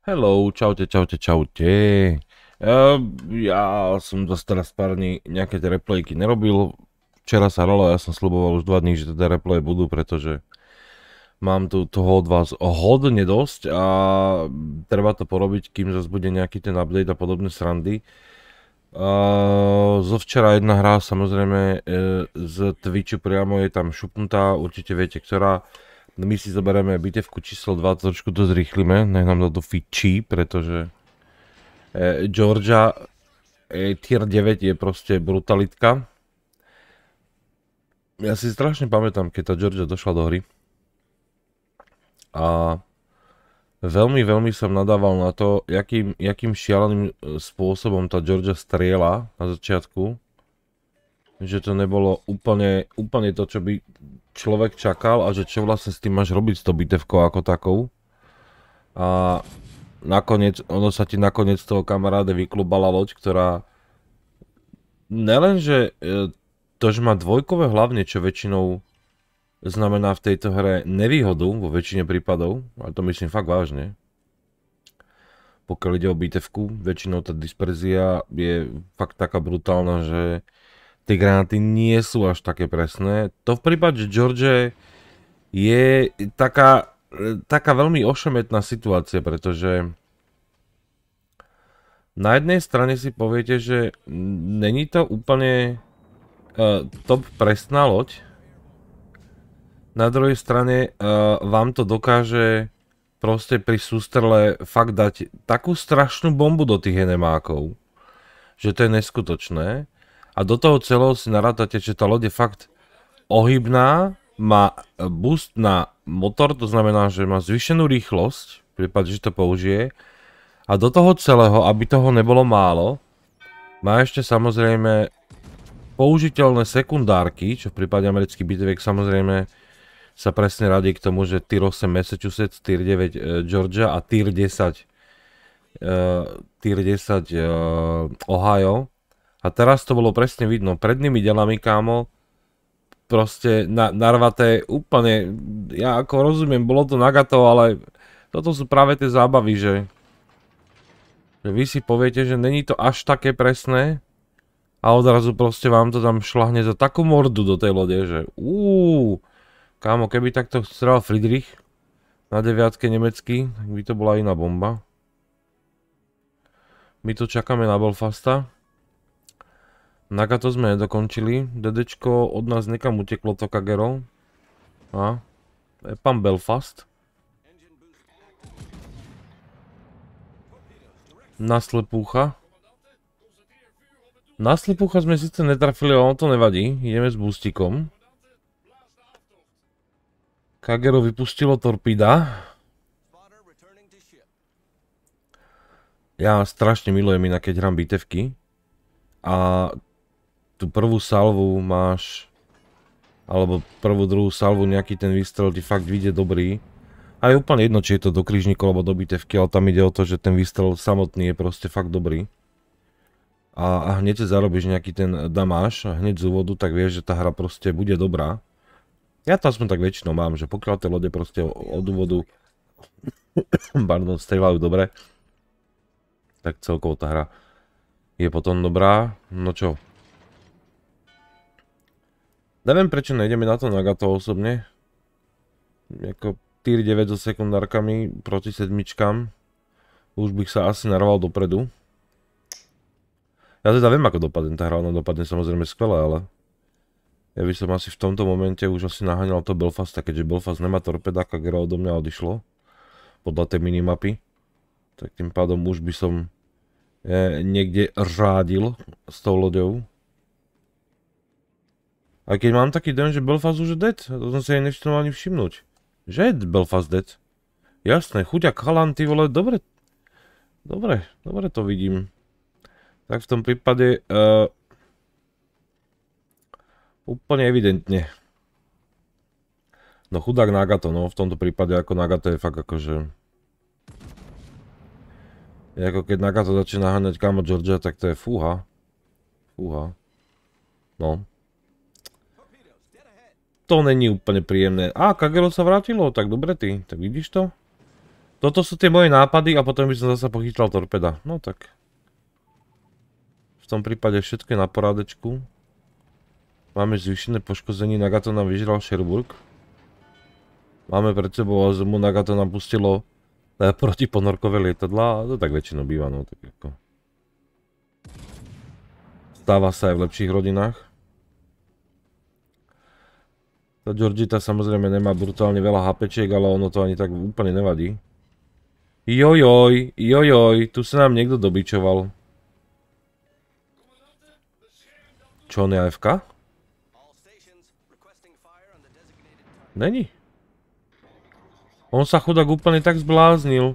Hello, čaute, čaute, čaute. Ehm, ja som zase teraz pár dní nejaké tie replayky nerobil. Včera sa rolo, ja som sluboval už dva dní, že teda replaye budú, pretože mám tu toho od vás hodne dosť a treba to porobiť, kým zase bude nejaký ten update a podobné srandy. Uh, zo včera jedna hra, samozrejme uh, z Twitchu priamo je tam šupnutá, určite viete ktorá. Uh, No my si zoberieme bitevku číslo 2, trošku to zrýchlime, nech nám to do fičí, pretože e, Georgia e, tier 9 je proste brutalitka. Ja si strašne pamätám, keď tá Georgia došla do hry. A veľmi, veľmi som nadával na to, jakým, jakým šialeným e, spôsobom tá Georgia strieľa na začiatku. Že to nebolo úplne, úplne to, čo by človek čakal a že čo vlastne s tým máš robiť s to bitevkou ako takou. A nakoniec, ono sa ti nakoniec toho kamaráde vyklubala loď, ktorá nelenže e, to, že má dvojkové hlavne, čo väčšinou znamená v tejto hre nevýhodu vo väčšine prípadov, ale to myslím fakt vážne, pokiaľ ide o bitevku, väčšinou tá disperzia je fakt taká brutálna, že tie granáty nie sú až také presné. To v prípade George je taká, taká veľmi ošemetná situácia, pretože na jednej strane si poviete, že není to úplne uh, top presná loď, na druhej strane uh, vám to dokáže proste pri sústrele fakt dať takú strašnú bombu do tých enemákov, že to je neskutočné a do toho celého si narátate, že tá loď je fakt ohybná, má boost na motor, to znamená, že má zvýšenú rýchlosť, v prípade, že to použije. A do toho celého, aby toho nebolo málo, má ešte samozrejme použiteľné sekundárky, čo v prípade amerických bitviek samozrejme sa presne radí k tomu, že Tier 8 Massachusetts, Tier 9 e, Georgia a Tier 10 eh, Tier 10 e, Ohio a teraz to bolo presne vidno. Prednými delami, kámo, proste na, narvaté úplne, ja ako rozumiem, bolo to nagato, ale toto sú práve tie zábavy, že, že vy si poviete, že není to až také presné a odrazu proste vám to tam šlahne za takú mordu do tej lode, že uuu, kámo, keby takto strel Friedrich na deviatke nemecky, tak by to bola iná bomba. My tu čakáme na Belfasta. Nagato sme nedokončili. Dedečko od nás nekam uteklo to kagero. A? Je pán Belfast. Naslepúcha. Naslepúcha sme síce netrafili, ale on to nevadí. Ideme s bústikom. Kagero vypustilo torpída. Ja strašne milujem inak, keď hrám bitevky. A tú prvú salvu máš, alebo prvú, druhú salvu, nejaký ten výstrel ti fakt vyjde dobrý. A je úplne jedno, či je to do križníkov alebo do bitevky, ale tam ide o to, že ten výstrel samotný je proste fakt dobrý. A, a hneď zarobíš nejaký ten damáš, hneď z úvodu, tak vieš, že tá hra proste bude dobrá. Ja to aspoň tak väčšinou mám, že pokiaľ tie lode proste od úvodu pardon, strieľajú dobre, tak celkovo tá hra je potom dobrá. No čo, Neviem, prečo nejdeme na to Nagato osobne. Jako tier 9 so sekundárkami proti sedmičkám. Už bych sa asi narval dopredu. Ja teda viem, ako dopadne tá hra, ona dopadne samozrejme skvelé, ale... Ja by som asi v tomto momente už asi naháňal to Belfasta, keďže Belfast nemá torpeda, Gera odo mňa odišlo. Podľa tej minimapy. Tak tým pádom už by som... Eh, niekde řádil s tou loďou. A keď mám taký den, že Belfast už je dead, to som si aj nechcel ani všimnúť. Že je Belfast dead? Jasné, chuďa chalan, ty vole, dobre. Dobre, dobre to vidím. Tak v tom prípade... Uh, úplne evidentne. No chudák Nagato, no v tomto prípade ako Nagato je fakt akože... Je ako keď Nagato začína háňať kamo Georgia, tak to je fúha. Fúha. No to není úplne príjemné. Á, Kagero sa vrátilo, tak dobre ty, tak vidíš to? Toto sú tie moje nápady a potom by som zase pochytal torpeda. No tak. V tom prípade všetko je na porádečku. Máme zvýšené Nagato nám vyžral Sherburg. Máme pred sebou a Nagato nám pustilo ponorkové lietadla a to tak väčšinou býva, no tak ako. Stáva sa aj v lepších rodinách. Tá Georgita samozrejme nemá brutálne veľa HPčiek, ale ono to ani tak úplne nevadí. Jojoj, jojoj, tu sa nám niekto dobičoval. Čo on je AFK? Není. On sa chudák úplne tak zbláznil,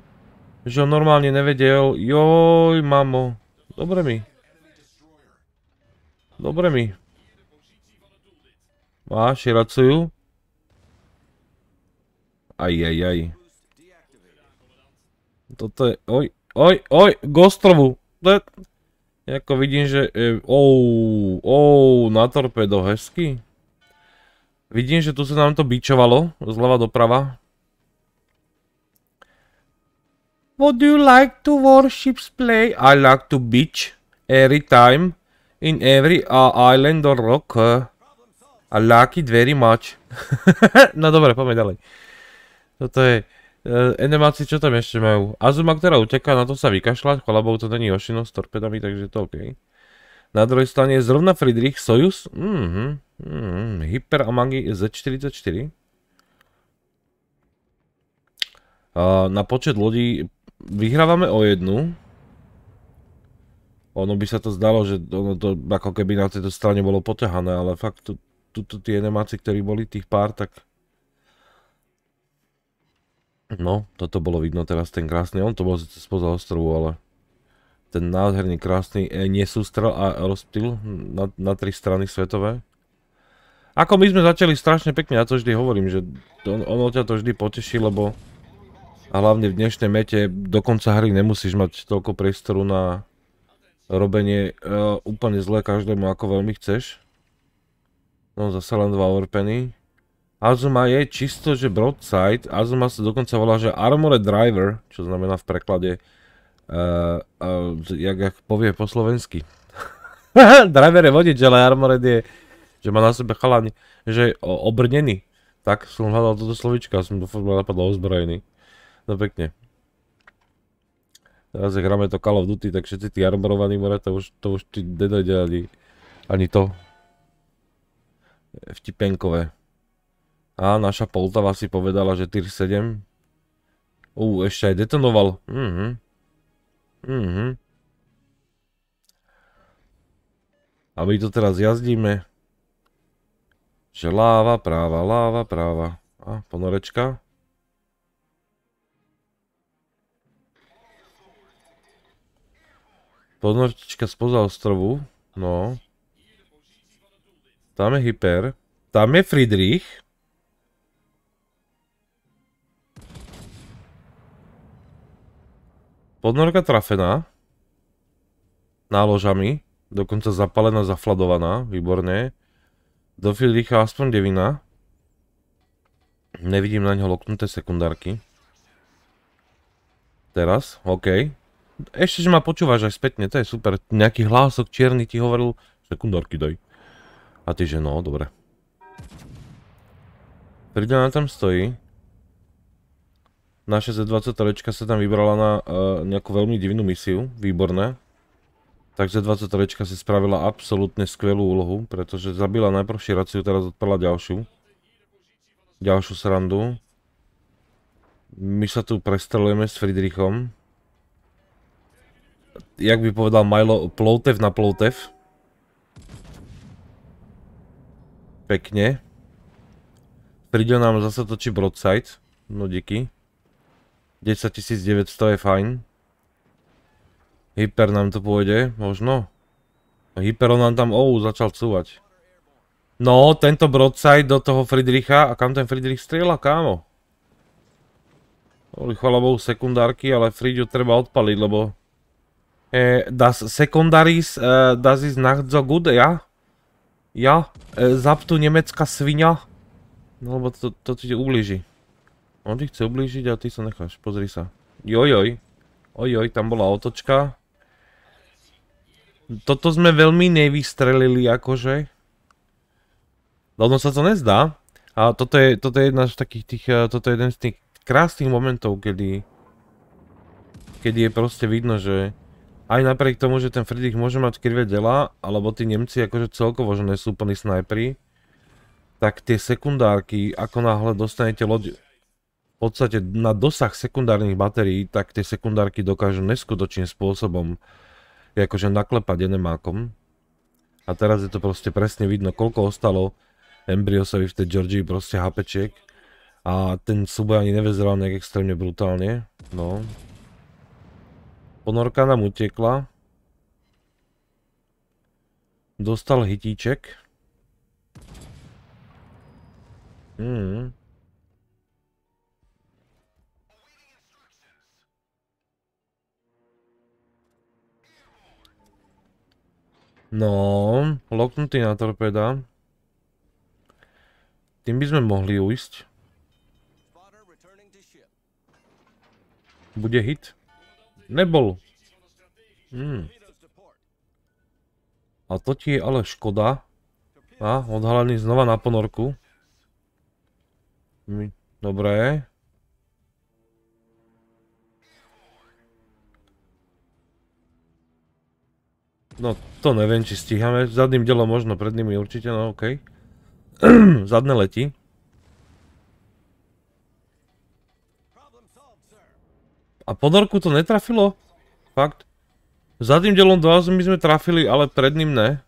že on normálne nevedel. Joj, mamo. Dobre mi. Dobre mi. Á, no širacujú. Aj, aj, aj. Toto je... Oj, oj, oj, k ostrovu. Jako vidím, že... E, ou, ou, na torpedo, hezky. Vidím, že tu sa nám to bičovalo, zľava doprava. Would you like to warships play? I like to beach every time in every uh, island or rock. A lucky very much. no dobre, poďme ďalej. Toto je... Uh, čo tam ešte majú? Azuma, ktorá uteká, na to sa vykašľa, chvala to není Yoshino s torpedami, takže to OK. Na druhej strane je zrovna Friedrich Sojus, mhm, mm Hyper Amagi Z44. Uh, na počet lodí vyhrávame o jednu. Ono by sa to zdalo, že ono to ako keby na tejto strane bolo poťahané, ale fakt to tuto tie nemáci, ktorí boli tých pár, tak no, toto bolo vidno teraz ten krásny, on to bol spoza ostrovu, ale ten nádherný krásny e, nesústrel a rozptyl na, na tri strany svetové. Ako my sme začali strašne pekne, ja to vždy hovorím, že on, ono ťa to vždy poteší, lebo a hlavne v dnešnej mete do konca hry nemusíš mať toľko priestoru na robenie e, úplne zle každému, ako veľmi chceš. No zase len dva overpeny. Azuma je čisto, že broadside. Azuma sa dokonca volá, že Armored Driver, čo znamená v preklade, uh, uh, jak, jak povie po slovensky. Driver je vodič, ale Armored je, že má na sebe chalani, že je obrnený. Tak som hľadal toto slovička, som do futbala napadlo ozbrojený. No pekne. Teraz je hráme to Call of Duty, tak všetci tí armorovaní more, to už, to už ti nedojdeli ani to vtipenkové. A naša Poltava si povedala, že TIR 7. Ú, ešte aj detonoval. Mhm. Mhm. A my to teraz jazdíme. Že láva, práva, láva, práva. A ponorečka. Ponorečka spoza ostrovu. No. Tam je hyper. Tam je Friedrich. Podnorka trafená. Náložami. Dokonca zapalená, zafladovaná. výborné. Do Friedricha aspoň devina. Nevidím na ňo loknuté sekundárky. Teraz, OK. Ešte, že ma počúvaš aj spätne, to je super. Nejaký hlások čierny ti hovoril, sekundárky daj. A ty, že no, dobre. Pridana tam stojí. Naša Z20 sa tam vybrala na uh, nejakú veľmi divnú misiu, výborné. Tak Z20 si spravila absolútne skvelú úlohu, pretože zabila najprv širaciu, teraz odpadla ďalšiu. Ďalšiu srandu. My sa tu prestrelujeme s Friedrichom. Jak by povedal Milo, ploutev na ploutev. Pekne. Pridel nám zase točí broadside. No díky. 10900 je fajn. Hyper nám to pôjde, možno. Hyper on nám tam, ou, oh, začal cúvať. No, tento broadside do toho Friedricha. A kam ten Friedrich strieľa, kámo? Boli chvala bohu sekundárky, ale Fridiu treba odpaliť, lebo... Eh, das Sekundaris, eh, das ist nacht so gut, ja? Ja? E, zap tu nemecká svinia? No lebo to, to ti ublíži. On ti chce ublížiť a ty sa necháš, pozri sa. Jojoj. Ojoj, tam bola otočka. Toto sme veľmi nevystrelili akože. Lebo sa to nezdá. A toto je jedna z takých tých, e, toto je jeden z tých krásnych momentov, kedy... Kedy je proste vidno, že aj napriek tomu, že ten Friedrich môže mať krve dela, alebo tí Nemci akože celkovo, že nesú plný snajpery, tak tie sekundárky, ako náhle dostanete loď v podstate na dosah sekundárnych batérií, tak tie sekundárky dokážu neskutočným spôsobom akože naklepať enemákom. A teraz je to proste presne vidno, koľko ostalo Embryosovi v tej Georgii proste hapečiek. A ten súboj ani nevyzeral nejak extrémne brutálne. No, Ponorka nám utekla. Dostal hitíček. Hmm. No, loknutý na torpeda. Tým by sme mohli ujsť. Bude hit? Nebol. Hmm. A to ti je ale škoda. A, odhalený znova na ponorku. Hmm. Dobre. No, to neviem, či stíhame. Zadným delom možno, pred nimi určite, no okej. Okay. Zadné letí. ponorku to netrafilo? Fakt. tým delom 2 my sme trafili, ale pred ním ne.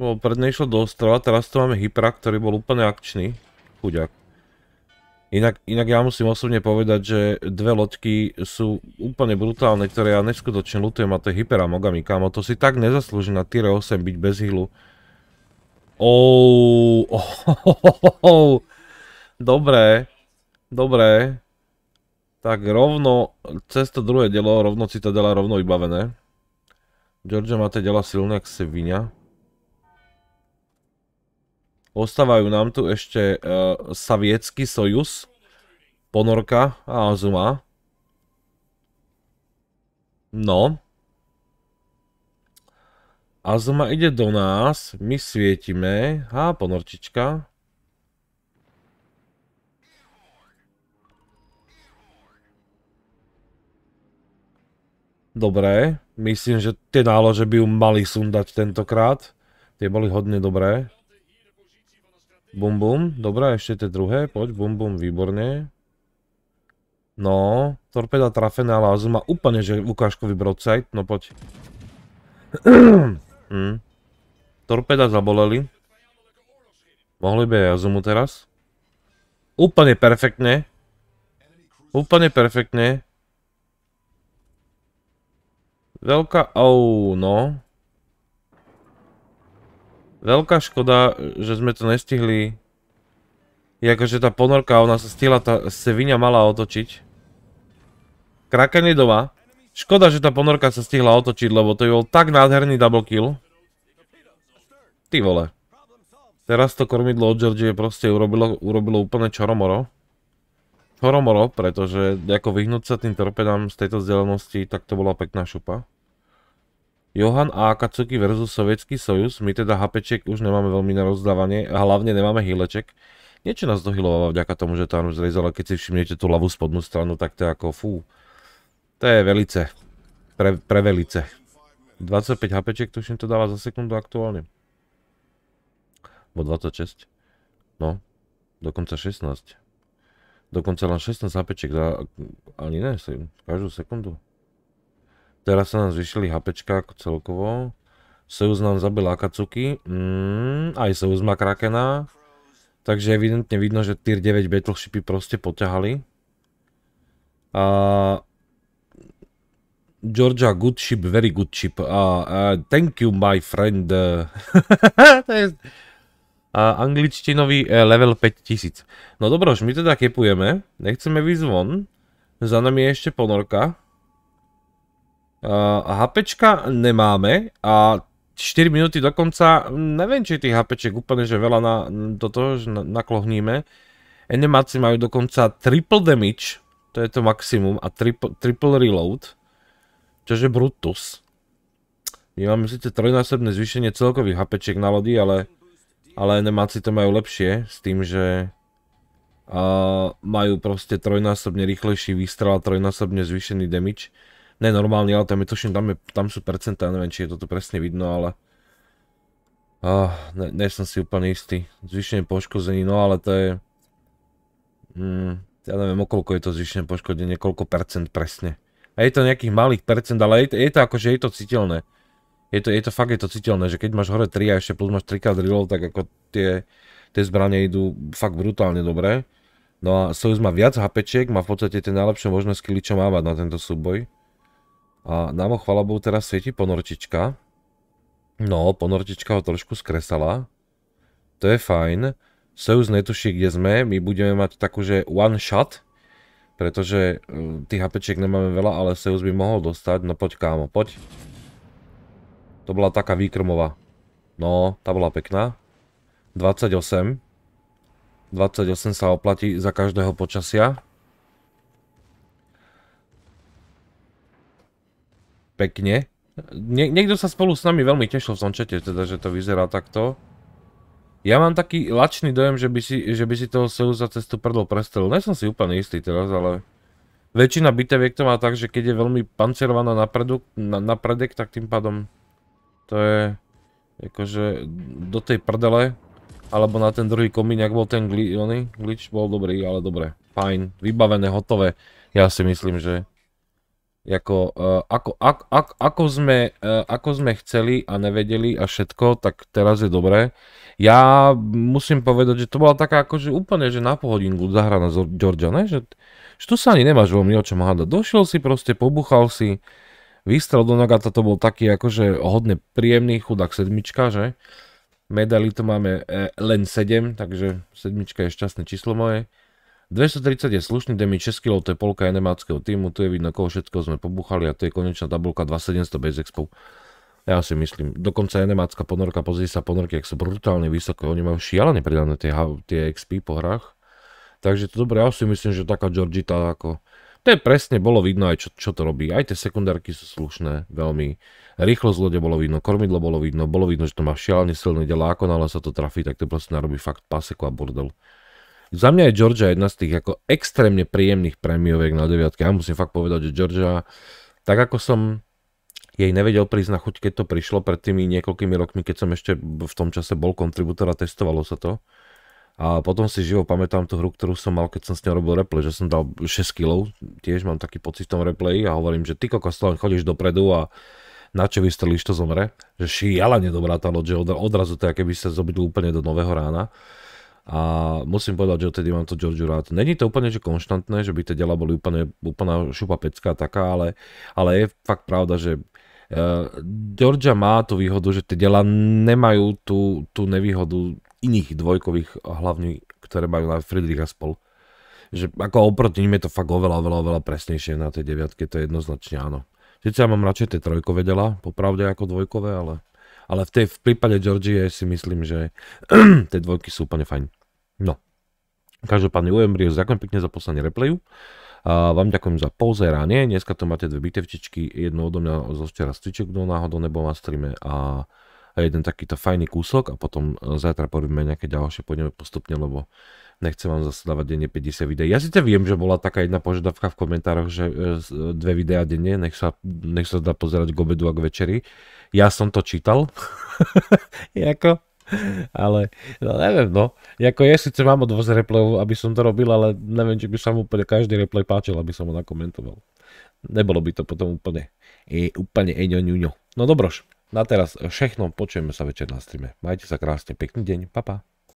Lebo predne išlo do ostrova, teraz tu máme Hypra, ktorý bol úplne akčný. Chuďak. Inak, inak ja musím osobne povedať, že dve loďky sú úplne brutálne, ktoré ja neskutočne lutujem a to je Hypera Mogami, kámo. To si tak nezaslúži na Tyre 8 byť bez hýlu. Ouuu, oh, oh, oh, oh, oh. Dobré, dobré tak rovno, cez to druhé dielo, rovno Citadela, rovno vybavené. George má tie dela silné jak vyňa. Ostávajú nám tu ešte uh, e, Saviecký Sojus, Ponorka a Azuma. No. Azuma ide do nás, my svietime. Á, ponorčička. dobré. Myslím, že tie nálože by ju mali sundať tentokrát. Tie boli hodne dobré. Bum bum, dobré, ešte tie druhé, poď, bum bum, výborne. No, torpeda trafená, ale Azuma úplne, že ukážkový broadside, no poď. Mm. Torpeda zaboleli. Mohli by aj Azumu teraz. Úplne perfektne. Úplne perfektne. Veľká... Ou, oh, no. Veľká škoda, že sme to nestihli. akože tá ponorka, ona sa stihla, tá sevinia mala otočiť. Kraken je doma. Škoda, že tá ponorka sa stihla otočiť, lebo to je bol tak nádherný double kill. Ty vole. Teraz to kormidlo od Georgie proste urobilo, urobilo úplne čaromoro. Horomoro, pretože ako vyhnúť sa tým torpedám z tejto vzdialenosti, tak to bola pekná šupa. Johan a Akatsuki vs. Sovietský sojus, my teda hapečiek už nemáme veľmi na rozdávanie a hlavne nemáme hýleček. Niečo nás dohylovalo vďaka tomu, že tam zrezala, keď si všimnete tú ľavú spodnú stranu, tak to je ako fú. To je velice. Pre, pre velice. 25 hapečiek tuším to dáva za sekundu aktuálne. Bo 26. No, dokonca 16. Dokonca len 16 HPček za... Ani ne, každú sekundu. Teraz sa nám zvyšili HPčka ako celkovo. Seus nám zabil Akatsuki. Mm, aj Seus má Krakena. Takže evidentne vidno, že tier 9 battleshipy proste poťahali. A... Georgia good ship, very good ship. Uh, uh, thank you my friend. to je a angličtinový e, level 5000. No dobro už my teda kepujeme, nechceme výsť von, za nami je ešte ponorka. HPčka nemáme a 4 minúty dokonca, neviem či tých HPček úplne, že veľa na toto že naklohníme. Enemáci majú dokonca triple damage, to je to maximum, a triple, reload, Čože Brutus. My máme síce trojnásobné zvýšenie celkových HPček na lodi, ale ale nemáci to majú lepšie s tým, že majú proste trojnásobne rýchlejší výstrel a trojnásobne zvýšený damage. Ne normálne, ale tam je tuším, tam, tam sú percentá, ja neviem, či je toto presne vidno, ale uh, ne, ne som si úplne istý. Zvýšenie poškození, no ale to je... Mm, ja neviem, koľko je to zvýšenie poškodenie, koľko percent presne. A je to nejakých malých percent, ale je, je to akože je to citeľné je to, je to fakt je to citeľné, že keď máš hore 3 a ešte plus máš 3 kadrilov, tak ako tie, tie zbranie idú fakt brutálne dobre. No a Soyuz má viac HP, má v podstate tie najlepšie možné skilly, čo mávať na tento súboj. A nám ho chvala Bohu teraz svieti ponorčička. No, ponortička ho trošku skresala. To je fajn. Soyuz netuší, kde sme. My budeme mať takú, že one shot. Pretože hm, tých HP nemáme veľa, ale Soyuz by mohol dostať. No poď kámo, poď. To bola taká výkrmová. No, tá bola pekná. 28. 28 sa oplatí za každého počasia. Pekne. Nie, niekto sa spolu s nami veľmi tešil v sončete, teda, že to vyzerá takto. Ja mám taký lačný dojem, že by si, že by si toho Seu za cestu prdol prestrel. Nie som si úplne istý teraz, ale... Väčšina biteviek to má tak, že keď je veľmi pancerovaná na, na, na predek, tak tým pádom to je akože do tej prdele, alebo na ten druhý komín, ak bol ten gli, glitch, bol dobrý, ale dobre, fajn, vybavené, hotové. Ja si myslím, že ako, uh, e, ako, ak, ak, ako, sme, uh, ako sme chceli a nevedeli a všetko, tak teraz je dobré. Ja musím povedať, že to bola taká akože úplne, že na pohodinku zahraná z Georgia, ne? Že, že tu sa ani nemáš mne o čom hádať. Došiel si proste, pobuchal si, Výstrel do Nagata to bol taký akože hodne príjemný, chudák sedmička, že? Medaily to máme e, len 7, takže sedmička je šťastné číslo moje. 230 je slušný damage 6 kg, to je polka enemáckého týmu, tu je vidno koho všetko sme pobuchali a tu je konečná tabulka 2700 bez expo. Ja si myslím, dokonca enemácka ponorka, pozri sa ponorky, ak sú brutálne vysoké, oni majú šialene pridané tie, tie XP po hrách. Takže to dobré ja si myslím, že taká Georgita ako to je presne, bolo vidno aj čo, čo to robí. Aj tie sekundárky sú slušné, veľmi. Rýchlo zlode bolo vidno, kormidlo bolo vidno, bolo vidno, že to má šialene silný delákon, náhle sa to trafí, tak to proste narobí fakt paseku a bordel. Za mňa je Georgia jedna z tých ako extrémne príjemných prémioviek na deviatke. Ja musím fakt povedať, že Georgia, tak ako som jej nevedel prísť na chuť, keď to prišlo pred tými niekoľkými rokmi, keď som ešte v tom čase bol kontribútor a testovalo sa to, a potom si živo pamätám tú hru, ktorú som mal, keď som s ňou robil replay, že som dal 6 kg, tiež mám taký pocit v tom replay a hovorím, že ty kokos len chodíš dopredu a na čo vystrelíš, to zomre. Že šiala nedobrá tá loď, že odrazu to je, keby sa zobudil úplne do nového rána. A musím povedať, že odtedy mám to George rád. Není to úplne, že konštantné, že by tie dela boli úplne, úplná šupa pecka taká, ale, ale je fakt pravda, že uh, Georgia má tú výhodu, že tie dela nemajú tú, tú nevýhodu iných dvojkových hlavní, ktoré majú na Friedricha spol. Že ako oproti nim je to fakt oveľa, oveľa, oveľa presnejšie na tej deviatke, to je jednoznačne áno. Sice ja mám radšej tie trojkové dela, popravde ako dvojkové, ale, ale v, tej, v prípade Georgie si myslím, že tie dvojky sú úplne fajn. No. Každopádne Rios, ďakujem pekne za poslanie replayu. A vám ďakujem za pozeranie. Dneska tu máte dve bitevčičky, jednu odo mňa zo včera z kto náhodou nebol na streame a jeden takýto fajný kúsok a potom e, zajtra porobíme nejaké ďalšie, pôjdeme postupne, lebo nechcem vám zase dávať denne 50 videí. Ja síce viem, že bola taká jedna požiadavka v komentároch, že e, e, dve videá denne, nech sa, nech sa dá pozerať k obedu a k večeri. Ja som to čítal, ako, ale no, neviem, no. Jako ja síce mám od vás replayov, aby som to robil, ale neviem, či by sa mu úplne každý replay páčil, aby som ho nakomentoval. Nebolo by to potom úplne, úplne eňo, ňuňo. No dobrož, na teraz všechno, počujeme sa večer na streame. Majte sa krásne, pekný deň, papa. Pa.